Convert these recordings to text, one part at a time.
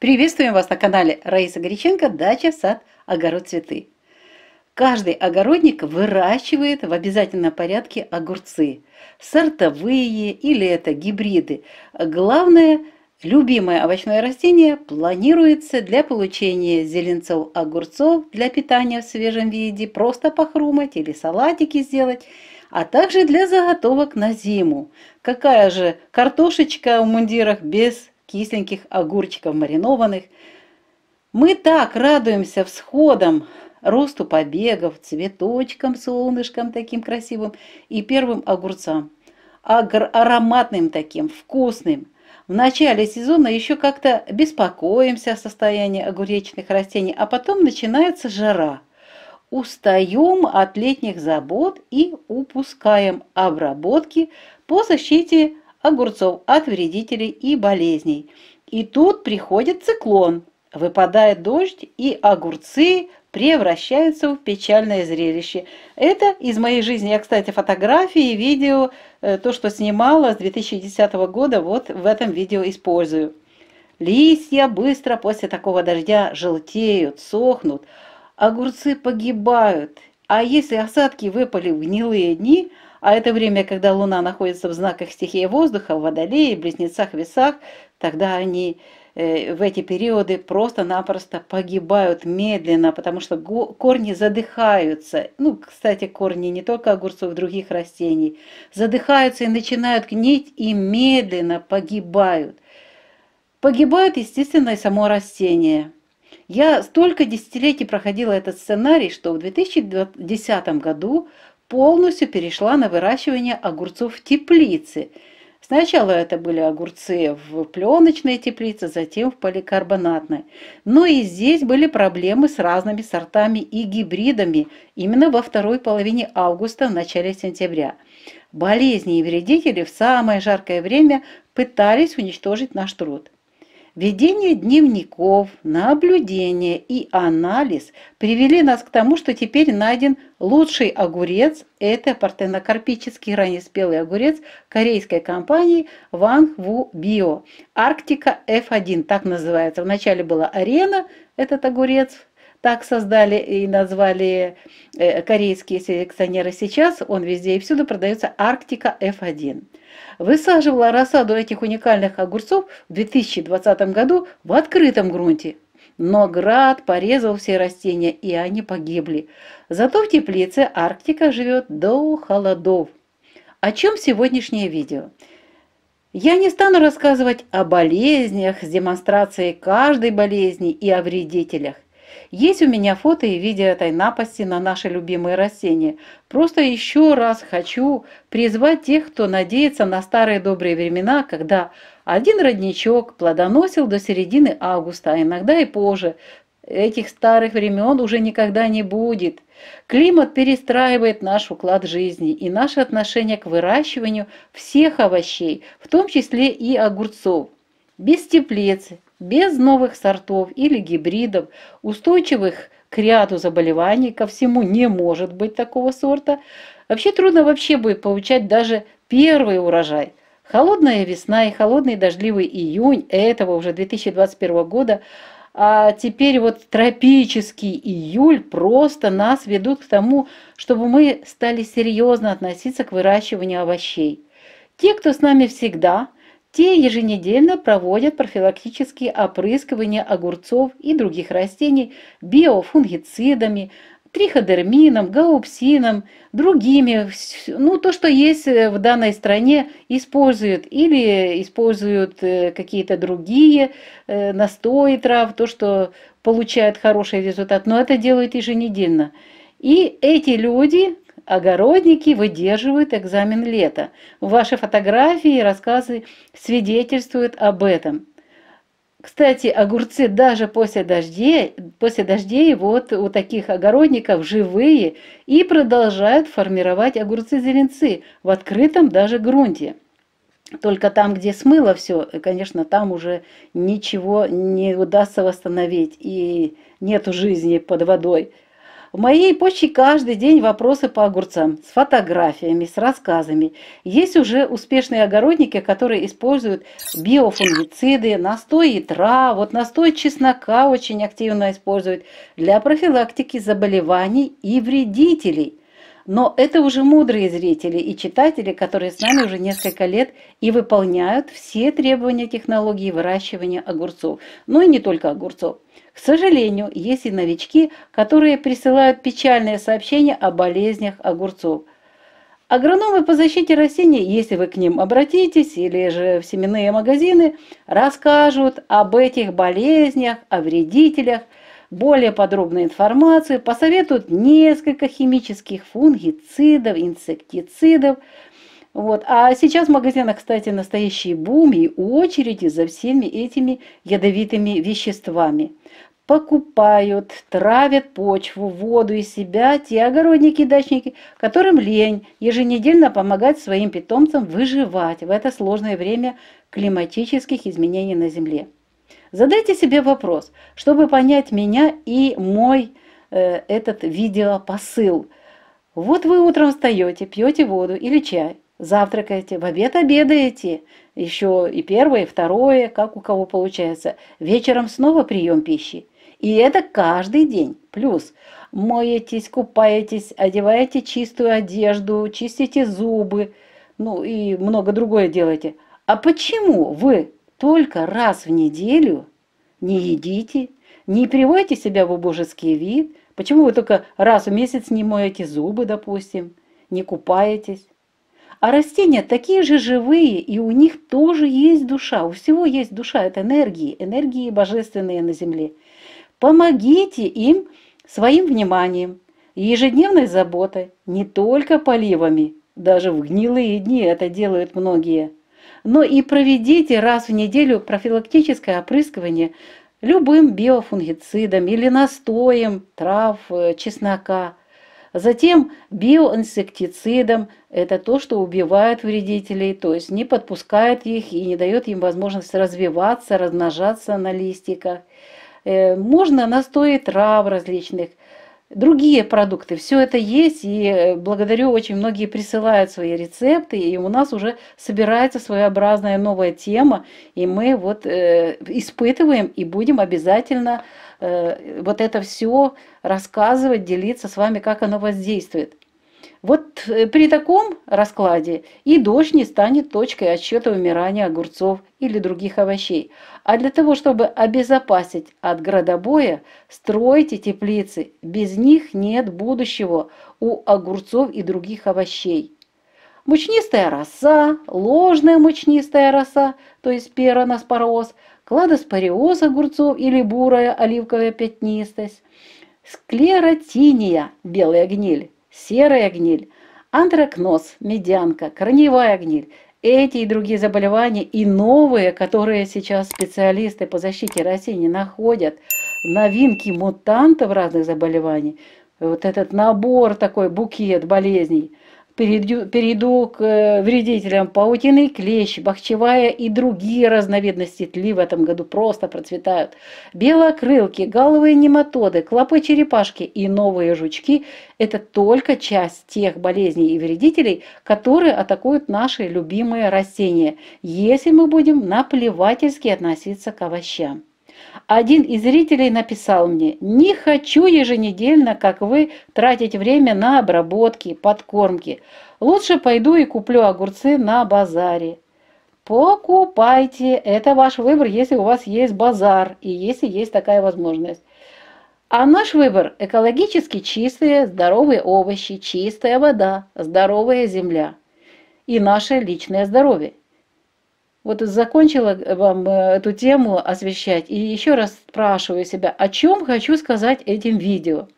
Приветствуем вас на канале Раиса Горяченко «Дача, сад, огород, цветы». Каждый огородник выращивает в обязательном порядке огурцы. Сортовые или это гибриды. Главное, любимое овощное растение планируется для получения зеленцов огурцов для питания в свежем виде, просто похрумать или салатики сделать а также для заготовок на зиму. Какая же картошечка в мундирах без кисленьких огурчиков маринованных. Мы так радуемся всходам, росту побегов, цветочкам, солнышкам таким красивым и первым огурцам. Агр ароматным таким, вкусным. В начале сезона еще как-то беспокоимся о состоянии огуречных растений, а потом начинается жара. Устаем от летних забот и упускаем обработки по защите огурцов от вредителей и болезней. И тут приходит циклон, выпадает дождь, и огурцы превращаются в печальное зрелище. Это из моей жизни. Я, кстати, фотографии, видео, э, то, что снимала с 2010 года, вот в этом видео использую. Листья быстро после такого дождя желтеют, сохнут, огурцы погибают. А если осадки выпали в гнилые дни – а это время, когда Луна находится в знаках стихии воздуха, в Водолее, Близнецах, Весах, тогда они э, в эти периоды просто-напросто погибают медленно, потому что корни задыхаются. Ну, кстати, корни не только огурцов, других растений. Задыхаются и начинают гнить, и медленно погибают. Погибает, естественно, и само растение. Я столько десятилетий проходила этот сценарий, что в 2010 году полностью перешла на выращивание огурцов в теплице. Сначала это были огурцы в пленочной теплице, затем в поликарбонатной. Но ну и здесь были проблемы с разными сортами и гибридами именно во второй половине августа, в начале сентября. Болезни и вредители в самое жаркое время пытались уничтожить наш труд. Ведение дневников, наблюдение и анализ привели нас к тому, что теперь найден лучший огурец. Это партенокарпический раннеспелый огурец корейской компании Wang Wu Bio. Арктика F1, так называется. Вначале была арена, этот огурец, так создали и назвали э, корейские селекционеры сейчас, он везде и всюду продается «Арктика F1». Высаживала рассаду этих уникальных огурцов в 2020 году в открытом грунте. Но град порезал все растения, и они погибли. Зато в теплице Арктика живет до холодов. О чем сегодняшнее видео? Я не стану рассказывать о болезнях с демонстрацией каждой болезни и о вредителях. Есть у меня фото и видео этой напасти на наши любимые растения. Просто еще раз хочу призвать тех, кто надеется на старые добрые времена, когда один родничок плодоносил до середины августа, а иногда и позже. Этих старых времен уже никогда не будет. Климат перестраивает наш уклад жизни и наше отношение к выращиванию всех овощей, в том числе и огурцов. Без теплицы, без новых сортов или гибридов, устойчивых к ряду заболеваний, ко всему не может быть такого сорта. Вообще трудно вообще будет получать даже первый урожай. Холодная весна и холодный дождливый июнь этого уже 2021 года, а теперь вот тропический июль просто нас ведут к тому, чтобы мы стали серьезно относиться к выращиванию овощей. Те, кто с нами всегда – те еженедельно проводят профилактические опрыскивания огурцов и других растений биофунгицидами, триходермином, гаупсином, другими, ну то, что есть э, в данной стране, используют или используют э, какие-то другие э, настои трав, то, что получают хороший результат, но это делают еженедельно. И эти люди Огородники выдерживают экзамен лета. Ваши фотографии и рассказы свидетельствуют об этом. Кстати, огурцы даже после дождей, после дождей вот у таких огородников живые и продолжают формировать огурцы-зеленцы в открытом даже грунте. Только там, где смыло все, конечно, там уже ничего не удастся восстановить и нету жизни под водой. В моей почте каждый день вопросы по огурцам, с фотографиями, с рассказами. Есть уже успешные огородники, которые используют биофунгициды, настои трав, вот настой чеснока очень активно используют для профилактики заболеваний и вредителей. Но это уже мудрые зрители и читатели, которые с нами уже несколько лет и выполняют все требования технологии выращивания огурцов. Ну и не только огурцов. К сожалению, есть и новички, которые присылают печальные сообщения о болезнях огурцов. Агрономы по защите растений, если вы к ним обратитесь или же в семенные магазины, расскажут об этих болезнях, о вредителях – более подробную информацию посоветуют несколько химических фунгицидов, инсектицидов. Вот. А сейчас в магазинах, кстати, настоящий бум и очереди за всеми этими ядовитыми веществами покупают, травят почву, воду и себя те огородники и дачники, которым лень еженедельно помогать своим питомцам выживать в это сложное время климатических изменений на Земле. Задайте себе вопрос, чтобы понять меня и мой э, этот видеопосыл. Вот вы утром встаете, пьете воду или чай, завтракаете, в обед обедаете, еще и первое, и второе, как у кого получается, вечером снова прием пищи. И это каждый день. Плюс моетесь, купаетесь, одеваете чистую одежду, чистите зубы, ну и много другое делаете. А почему вы только раз в неделю не едите, не приводите себя в убожеский вид. Почему вы только раз в месяц не моете зубы, допустим, не купаетесь? А растения такие же живые, и у них тоже есть душа. У всего есть душа, это энергии, энергии божественные на земле. Помогите им своим вниманием и ежедневной заботой, не только поливами, даже в гнилые дни это делают многие – но и проведите раз в неделю профилактическое опрыскивание любым биофунгицидом или настоем трав, э, чеснока. Затем биоинсектицидом – это то, что убивает вредителей, то есть не подпускает их и не дает им возможность развиваться, размножаться на листиках. Э, можно настои трав различных, другие продукты. Все это есть, и э, благодарю, очень многие присылают свои рецепты, и у нас уже собирается своеобразная новая тема, и мы вот э, испытываем и будем обязательно э, вот это все рассказывать, делиться с вами, как оно воздействует. Вот э, при таком раскладе и дождь не станет точкой отсчета умирания огурцов или других овощей. А для того, чтобы обезопасить от градобоя, стройте теплицы. Без них нет будущего у огурцов и других овощей. Мучнистая роса, ложная мучнистая роса, то есть пероноспороз, кладоспориоз огурцов или бурая оливковая пятнистость, склеротиния, белая гниль серая гниль, антракноз, медянка, корневая гниль. Эти и другие заболевания и новые, которые сейчас специалисты по защите растений находят, новинки мутантов разных заболеваний, вот этот набор такой, букет болезней – перейду, перейду к э, вредителям. паутины, клещ, бахчевая и другие разновидности тли в этом году просто процветают. Белокрылки, головые нематоды, клопы-черепашки и новые жучки – это только часть тех болезней и вредителей, которые атакуют наши любимые растения, если мы будем наплевательски относиться к овощам. Один из зрителей написал мне, не хочу еженедельно, как вы, тратить время на обработки, подкормки. Лучше пойду и куплю огурцы на базаре. Покупайте, это ваш выбор, если у вас есть базар и если есть такая возможность. А наш выбор – экологически чистые, здоровые овощи, чистая вода, здоровая земля и наше личное здоровье. Вот закончила э, вам э, эту тему освещать и еще раз спрашиваю себя, о чем хочу сказать этим видео?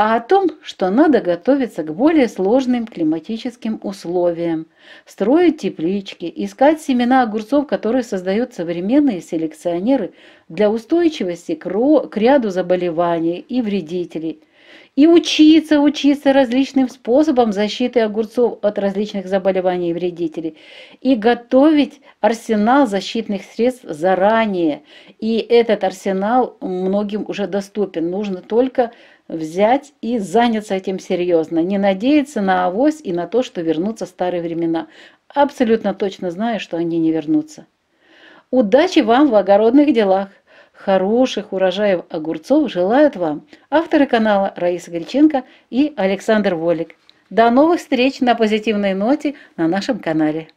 А о том, что надо готовиться к более сложным климатическим условиям, строить теплички, искать семена огурцов, которые создают современные селекционеры для устойчивости к ряду заболеваний и вредителей – и учиться, учиться различным способам защиты огурцов от различных заболеваний и вредителей, и готовить арсенал защитных средств заранее. И этот арсенал многим уже доступен. Нужно только взять и заняться этим серьезно, не надеяться на авось и на то, что вернутся старые времена. Абсолютно точно знаю, что они не вернутся. Удачи вам в огородных делах! хороших урожаев огурцов желают вам авторы канала Раиса Греченко и Александр Волик. До новых встреч на позитивной ноте на нашем канале.